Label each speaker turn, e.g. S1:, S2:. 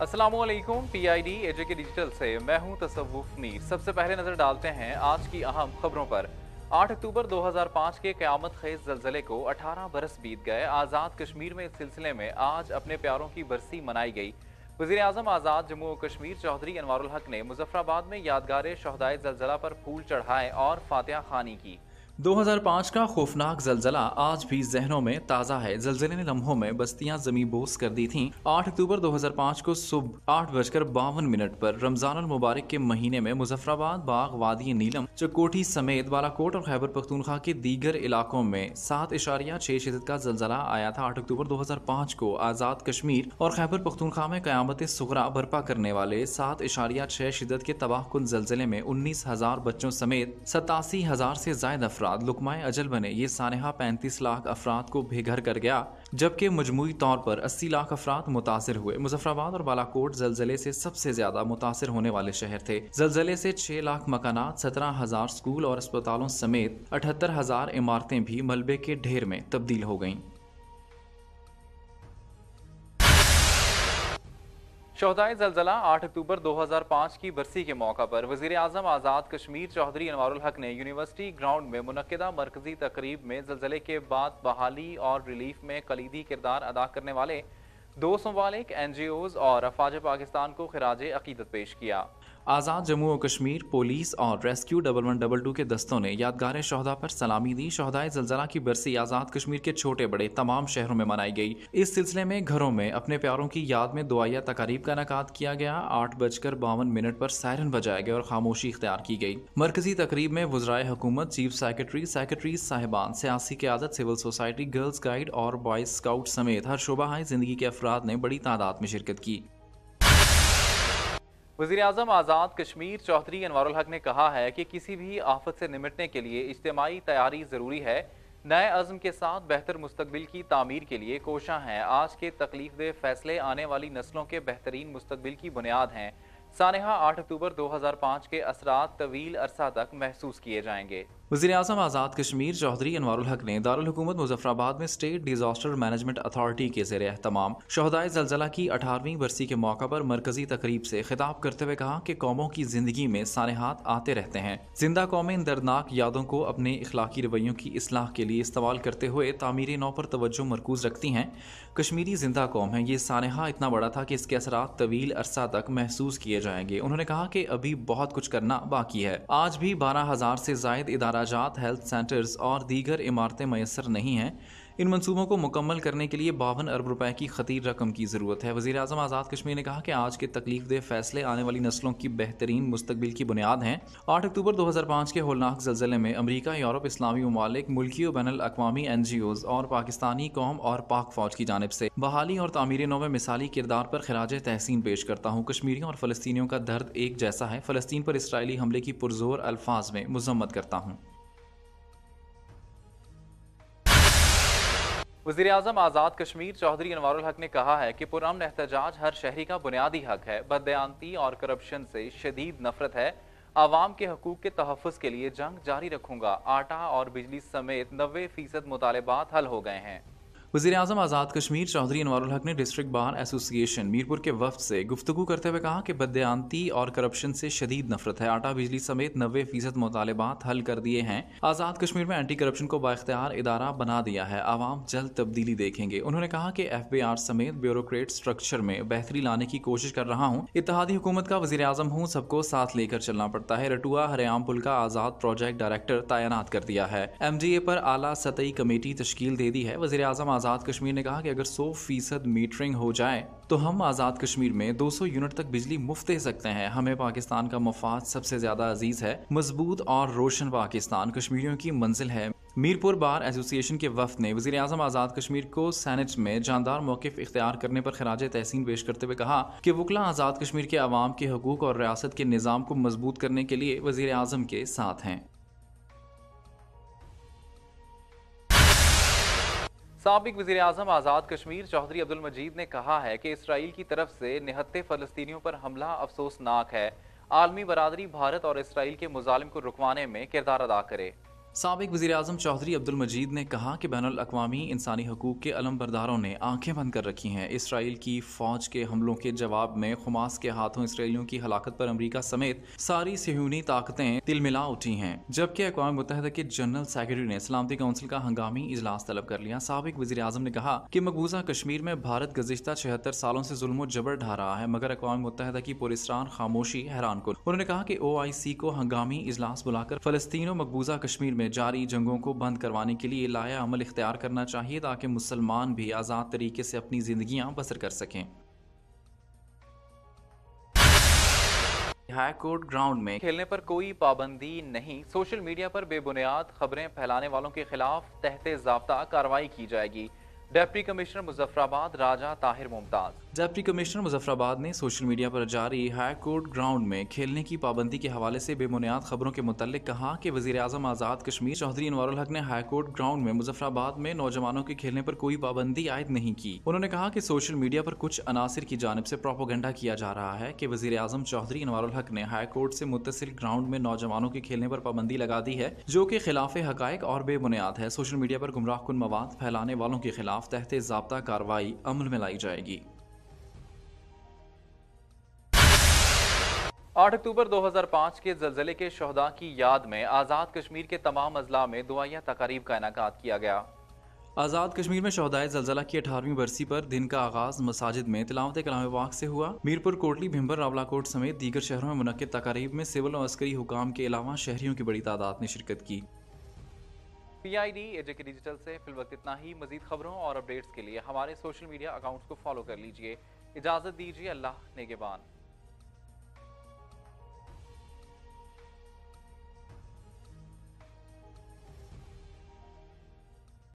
S1: Aslam P I D AJ K digital से मैं हूं तसव्वुफ मीर सबसे पहले नज़र डालते हैं आज की अहम खबरों पर 8 अक्टूबर 2005 के क़्यामत खेज जलजले को 18 बरस बीत गए आज़ाद कश्मीर में इस सिलसिले में आज अपने प्यारों की बरसी मनाई गई वजी अजम आज़ाद जम्मू और कश्मीर चौधरी अनवारुल हक ने मुजफ्फराबाद में यादगार शहदाय जलजिला पर फूल चढ़ाए और फातह खानी की 2005 का खौफनाक जलजला आज भी जहनों में ताज़ा है जलजिले ने लम्हों में बस्तियां जमी बोस कर दी थीं 8 अक्टूबर 2005 को सुबह आठ बजकर बावन मिनट पर रमजान मुबारक के महीने में मुजफ्फराबाद बाग वादी नीलम चकोटी समेत बालाकोट और खैबर पख्तूनखा के दीगर इलाकों में सात इशारिया छः शिदत का जलजला आया था आठ अक्टूबर दो को आज़ाद कश्मीर और खैबर पख्तूनखा में क़्यामत सुगरा बर्पा करने वाले सात इशारिया छह शिदत के तबाह कन जलजले में उन्नीस हज़ार बच्चों समेत सतासी हज़ार से जायद अफरा अफराद लुकमाए अजल बने ये सानहा पैंतीस लाख अफराद को बेघर कर गया जबकि मजमू तौर पर अस्सी लाख अफराद मुतासर हुए मुजफ्फराबाद और बालाकोट जलजले से सबसे ज्यादा मुतासर होने वाले शहर थे जलजले से छह लाख मकाना सत्रह हजार स्कूल और अस्पतालों समेत अठहत्तर हजार इमारतें भी मलबे के ढेर में तब्दील हो गईं शहदाय जलजला 8 अक्टूबर 2005 की बरसी के मौका पर वजीर अजम आज़ाद कश्मीर चौधरी अनवारुल हक ने यूनिवर्सिटी ग्राउंड में मनदा मरकजी तकरीब में जलजले के बाद बहाली और रिलीफ में कलीदी किरदार अदा करने वाले दो सौ ममालिक एन जी ओज़ और अफाज पाकिस्तान को खराज अकीदत पेश किया आज़ाद जम्मू और कश्मीर पुलिस और rescue double one double two के दस्तों ने यादगार शहदा पर सलामी दी शहदाय जलजला की बरसी आज़ाद कश्मीर के छोटे बड़े तमाम शहरों में मनाई गई इस सिलसिले में घरों में अपने प्यारों की याद में दुआया तकारीब का इनका किया गया आठ बजकर बावन मिनट पर सायरन बजाया गया और खामोशी इख्तियार की गई मरकजी तकरीब में वजराय हुकूमत चीफ सेक्रेटरी सेक्रेटरी साहिबान सियासी क्यादत सिविल सोसाइटी गर्ल्स गाइड और बॉयज स्काउट समेत हर शोबा जिंदगी के अफराद ने बड़ी तादाद में शिरकत की वजीर अजम आज़ाद कश्मीर चौधरी अनवर हक ने कहा है कि किसी भी आफत से निमटने के लिए इज्तमाही तैयारी ज़रूरी है नए अज़म के साथ बेहतर मुस्तबिल की तमीर के लिए कोशाँ हैं आज के तकलीफ दे फैसले आने वाली नस्लों के बेहतरीन मुस्तबिल की बुनियाद हैं सानहा आठ अक्टूबर दो हज़ार पाँच के असरा तवील अरसा तक महसूस किए जाएंगे वजी अजम आज़ाद कश्मीर चौधरी अनवारक ने दारकूमत मुजफ्फराबाद में स्टेट डिज़ास्टर मैनेजमेंट अथॉरिटी के जेर अहतमाम शहदाय जल्जला की अठारहवीं बरसी के मौका पर मरकजी तकरीब से खिताब करते हुए कहा कि कौमों की जिंदगी में सानहात आते रहते हैं जिंदा कौमें इन दर्दनाक यादों को अपने इखलाकी रवैयों की असलाह के लिए इस्तेमाल करते हुए तमीर नौ पर तोज्जो मरकूज रखती हैं कश्मीरी जिंदा कौम है ये सानहा इतना बड़ा था कि इसके असरा तवील अरसा तक महसूस किए जाएंगे उन्होंने कहा कि अभी बहुत कुछ करना बाकी है आज भी बारह हज़ार से जायद इदारा अखराज हेल्थ सेंटर्स और दीगर इमारतें मैसर नहीं हैं इन मनसूबों को मुकम्मल करने के लिए बावन अरब रुपए की खतीर रकम की ज़रूरत है वजी अजम आज़ाद कश्मीर ने कहा कि आज के तकलीफ दह फैसले आने वाली नस्लों की बेहतरीन मुस्तबिल की बुनियाद हैं आठ अक्टूबर दो हज़ार पाँच के होलनाक जल्जले में अमरीका यूरोप इस्लामी ममालिक मुल्की और बैन अवी एन जी ओज और पाकिस्तानी कौम और पाक फौज की जानब से बहाली और तमीर नौ में मिसाली किरदार पर खराज तहसीन पेश करता हूँ कश्मीरियों और फलस्तियों का दर्द एक जैसा है फलस्तीन पर इसराइली हमले की पुरजोर अल्फाज में मजम्मत करता हूँ वजीर अजम आज़ाद कश्मीर चौधरी अनवर हक ने कहा है कि पुरान एहतजाज हर शहरी का बुनियादी हक है बदयांती और करप्शन से शदीद नफरत है आवाम के हकूक के तहफ़ के लिए जंग जारी रखूंगा आटा और बिजली समेत नबे फीसद मुतालबात हल हो गए हैं वजी अजम आज़ाद कश्मीर चौधरी अनवर हक ने डिस्ट्रिक्ट बार एसोसिएशन मीरपुर के वफ से गुफ्तु करते हुए कहा कि बदयांती और करप्शन से शदीद नफरत है आटा बिजली समेत नबे फीसद मुतालबात हल कर दिए हैं आज़ाद कश्मीर में एंटी करप्शन को बाख्तियार इदारा बना दिया है आवाम जल्द तब्दीली देखेंगे उन्होंने कहा कि एफ बी आर समेत ब्यूरोक्रेट स्ट्रक्चर में बेहतरी लाने की कोशिश कर रहा हूँ इतिहादी हुकूमत का वजी अजम हूँ सबको साथ लेकर चलना पड़ता है रटुआ हरियाम पुल का आज़ाद प्रोजेक्ट डायरेक्टर तैनात कर दिया है एम जी ए पर आला सतही कमेटी तश्ल दे दी है वजी अजम आज़ाद आज़ाद कश्मीर ने कहा कि अगर 100 फीसद मीटरिंग हो जाए तो हम आज़ाद कश्मीर में 200 यूनिट तक बिजली मुफ्त दे सकते हैं हमें पाकिस्तान का मफाद सबसे ज़्यादा अजीज़ है मजबूत और रोशन पाकिस्तान कश्मीरियों की मंजिल है मीरपुर बार एसोसिएशन के वफद ने वजी अजम आज़ाद कश्मीर को सैनेट में जानदार मौकफ इख्तियार करने पर खराज तहसीन पेश करते हुए कहा कि वकला आज़ाद कश्मीर के आवाम के हकूक और रियासत के निज़ाम को मजबूत करने के लिए वजी अजम के साथ हैं सबक वजी अजम आज़ाद कश्मीर चौधरी अब्दुल मजीद ने कहा है कि इसराइल की तरफ से निहत्ते फ़लस्तियों पर हमला अफसोसनाक है आलमी बरदरी भारत और इसराइल के मुजालिम को रुकवाने में किरदार अदा करे सबक वजी अजम चौधरी अब्दुल मजीद ने कहा कि बैन अवी इंसानी हकूक़ के अलम बरदारों ने आंखें बंद कर रखी हैं इसराइल की फ़ौज के हमलों के जवाब में खुमास के हाथों इसराइलियों की हलाकत पर अमरीका समेत सारी सहूनी ताकतें तिल मिला उठी हैं जबकि अकवा मुतहद के जनरल सेक्रेटरी ने सलामती काउंसिल का हंगामी इजलास तलब कर लिया सबक वजी अजम ने कहा कि मकबूजा कश्मीर में भारत गजशत छिहत्तर सालों से जुल्म जबर ढा रहा है मगर अकवा मुतहद की पुरस्तान खामोशी हैरान कुल उन्होंने कहा कि ओ आई सी को हंगामी इजलास बुलाकर फलस्तीनों मकबूजा कश्मीर में में जारी जंगों को बंद करवाने के लिए लाया अमल इख्तियार करना चाहिए ताकि मुसलमान भी आज़ाद तरीके से अपनी ज़िंदियाँ बसर कर सकें हाई कोर्ट ग्राउंड में खेलने पर कोई पाबंदी नहीं सोशल मीडिया पर बेबुनियाद खबरें फैलाने वालों के खिलाफ तहत जबता कार्रवाई की जाएगी deputy commissioner Muzaffarabad Raja Tahir Mumtaz deputy commissioner Muzaffarabad ने सोशल मीडिया पर जारी हाई कोर्ट ग्राउंड में खेलने की पाबंदी के हवाले से बेबुनियाद खबरों के मुतालिक कहा कि वजीर अजम आज़ाद कश्मीर चौधरी अनवर हक ने हाई कोर्ट ग्राउंड में मुजफ्फराबाद में नौजवानों के खेलने पर कोई पाबंदी आयद नहीं की उन्होंने कहा कि सोशल मीडिया पर कुछ अनासर की जानब से प्रोपोगंडा किया जा रहा है कि वजीर आजम चौधरी अनवर हक ने हाई कोर्ट से मुतसिल ग्राउंड में नौजवानों के खेलने पर पाबंदी लगा दी है जो कि खिलाफ हक और बेबुनियाद है सोशल मीडिया पर गुमराह कन मवाद फैलाने वालों के खिलाफ खिलाफ तहत जबता कार्रवाई अमल में लाई जाएगी आठ अक्टूबर 2005 के जलजिले के शहदा की याद में आज़ाद कश्मीर के तमाम अजला में दुआया तकारीब का इनका किया गया आज़ाद कश्मीर में शहदाय जलजिला की अठारहवीं बरसी पर दिन का आगाज मसाजिद में तिलावत कलाम वाक से हुआ मीरपुर कोटली भिम्बर रावलाकोट समेत दीगर शहरों में मुनद तकारीब में सिविल और अस्करी हुकाम के अलावा शहरियों की बड़ी तादाद ने शिरकत की पीआईडी एजे के डिजिटल से फिलवक्त इतना ही मजीद खबरों और अपडेट्स के लिए हमारे सोशल मीडिया अकाउंट्स को फॉलो कर लीजिए इजाजत दीजिए अल्लाह नेगेबान